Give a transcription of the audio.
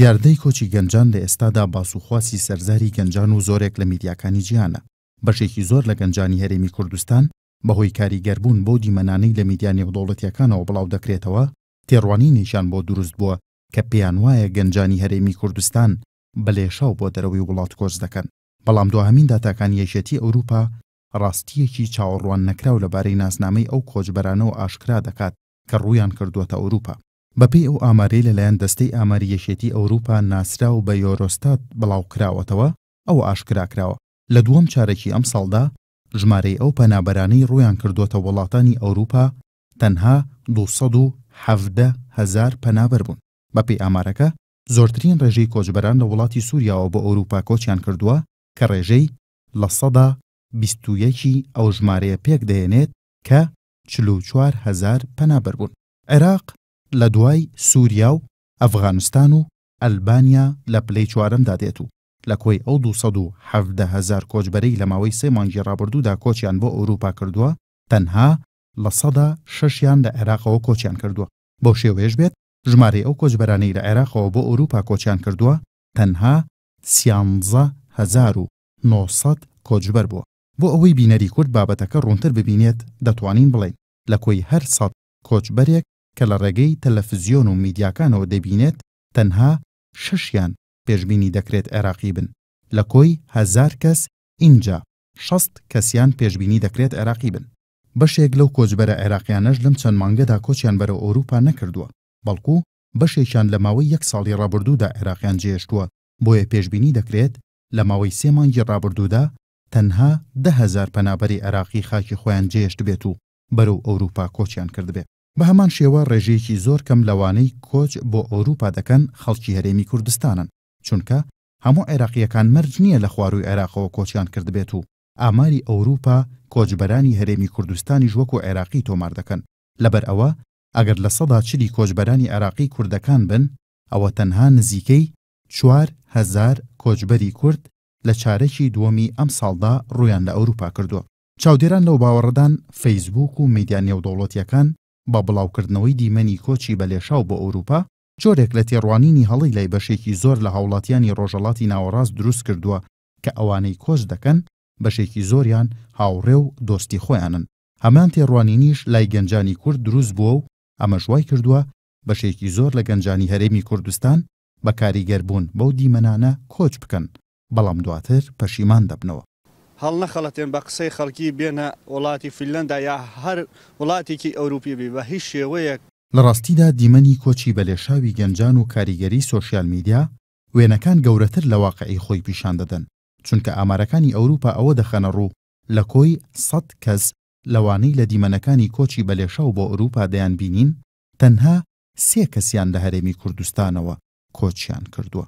دیاردەی کۆچی گەنجان لە ئێستادا باسوخواسی سەرزاری گەنجان و زۆرێک لە میدیاکانی جیانە بەشێکی زۆر لە گەنجانی هەرێمی کوردستان بەهۆی کاریگەربوون بۆ دیمەنانەی لە میدیانی وڵەتیەکانەوە بڵاو دەکرێتەوە تێڕوانی نیشان بۆ دروست بووە کە پێیان وایە گەنجانی هەرێمی کوردستان بەلێشاو بۆ دەرەوەی وڵات کۆچ دەکەن بەڵام دوهامین داتاکان یەشێتی ئەوروپا ڕاستیەکی چاوەڕوان نەکراو لەبارەی ناسنامەی ئەو کۆچبەرانەوە ئاشکرا دەکات کە ڕوویان کردووەتە ئەوروپا بەپی ئەو ئامارەی لەلایەن دەستەی ئاماری یەشێتی ئەوروپا ناسرا و بە یۆرۆستات بڵاوکراوەتەوە ئەوە ئاشکراکراوە لە دووەم چارێکی ئەم ساڵدا ژمارەی ئەو پەنابەرانەی ڕویان کردوتە وڵاتانی ئەوروپا تەنها 270 هزار پەنابەر بوون بەپی ئامارەکە زۆرترین ڕێژەی کۆچبەران لە وڵاتی سووریاوە بە ئەوروپا کۆچیان کردووە کە ڕێژەی لە سەدا بیستویەکی ئەو ژمارەیە پێک دەێنێت کە 44 هزار پەنابەر بوون عێراق لە دوای سووریا و ئەفغانستان و ئەلبانیا لە پلەی چوارەمدا دێت و لە کۆی ئەو 270 هزار کۆچبەرەی لە ماوەی سێ مانگی ڕابردوودا کۆچیان بۆ ئەوروپا کردووە تەنها لە سەدا شەشیان لە عێراقەوە کۆچیان کردووە بۆ شێوێش بێت ژمارە ئەو کۆچبەرانەی لە عێراقەوە بۆ ئەوروپا کۆچیان کردووە تەنها سیانزەهزار و 900 کۆچبەر بووە بۆ ئەوەی بینەری کورد بابەتەکە ڕوونتر ببینێت دەتوانین بڵێن لە کۆی هەر سەد کۆچبەرێک کە لە ڕێگەی تەلەفزیۆن و میدیاکانەوە دەبینێت تەنها ششیان پێشببینی دەکرێت عێراقی بن لە کۆی هزار کەس اینجا شەست کەسیان پێشببینی دەکرێت عێراقی بن بەشێک لەو کۆچبەرە عێراقیانەش لەم چەند مانگەدا کۆچیان بەرە ئۆروپا نەکردووە بەڵکو بەشێکیان لە ماوەی یەک ساڵی ڕابردوودا عێراقیان جێشتووە بۆیە پێشببینی دەکرێت لە ماوەی سێ مانگی ڕابردوودا تەنها دههزار پەنابەری عراقی خاکی خۆیان جێشت بێت و بەرەو ئەوروپا کۆچیان کردبێ بە هەمان شێوە ڕێژەیەکی زۆر کەم لەوانەی کۆچ بۆ ئەوروپا دەکەن خەڵکی هەرێمی کوردستانن چونکە هەموو عێراقیەکان مەرج نییە لە خواروی عێراقەوە کۆچیان کردبێت و ئاماری ئەوروپا کۆچبەرانی هەرێمی کوردستانی ژوەک و عێراقی تۆمار دەکەن لەبەر ئەوە ئەگەر لە سەدا چلی کۆچبەرانی عێراقی کوردەکان بن ئەوە تەنها نزیکەی چوار هزار کۆچبەری کورد لە چارەکی دووەمی ئەم ساڵدا ڕویان لە ئەوروپا کردووە چاودێران لەو باوەڕدان فەیسبوک و میدیا نێودەوڵەتیەکان با بڵاوکردنەوەی دیمەنی کۆچی بەلێشاو بۆ ئەوروپا جۆرێک لە تێڕوانینی هەڵی لای بەشێکی زۆر لە هاوڵاتیانی ڕۆژەڵاتی ناوەڕاست دروست کردووە کە ئەوانەی کۆچ دەکەن بەشێکی زۆریان هاوڕێ و دۆستی خۆیانن هەمان تێڕوانینیش لای گەنجانی کورد دروست بووە و ئەمەژوای کردووە بەشێکی زۆر لە گەنجانی هەرێمی کوردستان بە کاریگەر بوون بەو دیمەنانە کۆچ بکەن بەڵام دواتر پەشیمان دەبنەوە هەڵ نەخەڵەتێن بە قسەی خەڵکی بێنە وڵاتی فیلەندا یا هەر وڵاتێکی ئەوروپی بی بە هیچ شێوەیەک لە ڕاستیدا دیمەنی کۆچی بەلێشاوی گەنجان و کاریگەری سوۆسیال میدیا وێنەکان گەورەتر لە واقعی خۆی پیشان دەدەن چونکە ئامارەکانی ئەوروپا ئەوە دەخەنە ڕوو لە کۆی سەد کەس لەوانەی لە دیمەنەکانی کۆچی بەلێشاو بۆ ئەوروپا دەیان بینین تەنها سێ کەسیان لە هەرێمی کوردستانەوە کۆچیان کردووە